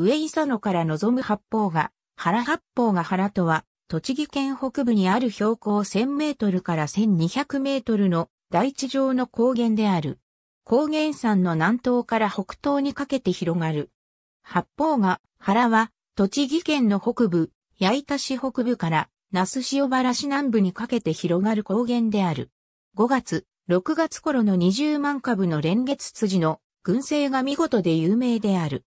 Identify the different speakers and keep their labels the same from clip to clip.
Speaker 1: 上磯野から望む八方が、原八方が原とは、栃木県北部にある標高1000メートルから1200メートルの大地上の高原である。高原山の南東から北東にかけて広がる。八方が原は、栃木県の北部、矢板市北部から那須塩原市南部にかけて広がる高原である。5月、6月頃の20万株の連月辻の群生が見事で有名である。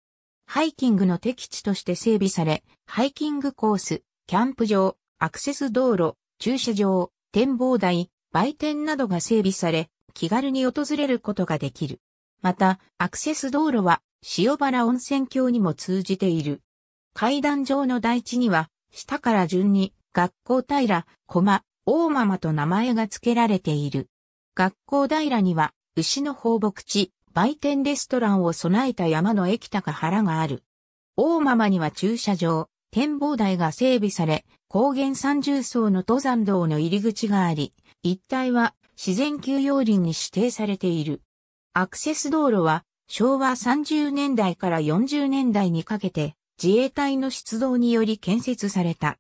Speaker 1: ハイキングの適地として整備され、ハイキングコース、キャンプ場、アクセス道路、駐車場、展望台、売店などが整備され、気軽に訪れることができる。また、アクセス道路は塩原温泉郷にも通じている。階段上の台地には、下から順に学校平、駒、大ママと名前が付けられている。学校平には、牛の放牧地、売店レストランを備えた山の駅高原がある。大ままには駐車場、展望台が整備され、高原三重層の登山道の入り口があり、一帯は自然休養林に指定されている。アクセス道路は昭和30年代から40年代にかけて自衛隊の出動により建設された。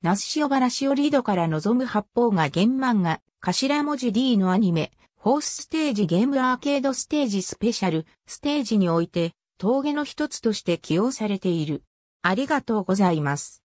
Speaker 1: 那須塩原塩リードから望む八方が原漫画、頭文字 D のアニメ、ホースステージゲームアーケードステージスペシャルステージにおいて、峠の一つとして起用されている。ありがとうございます。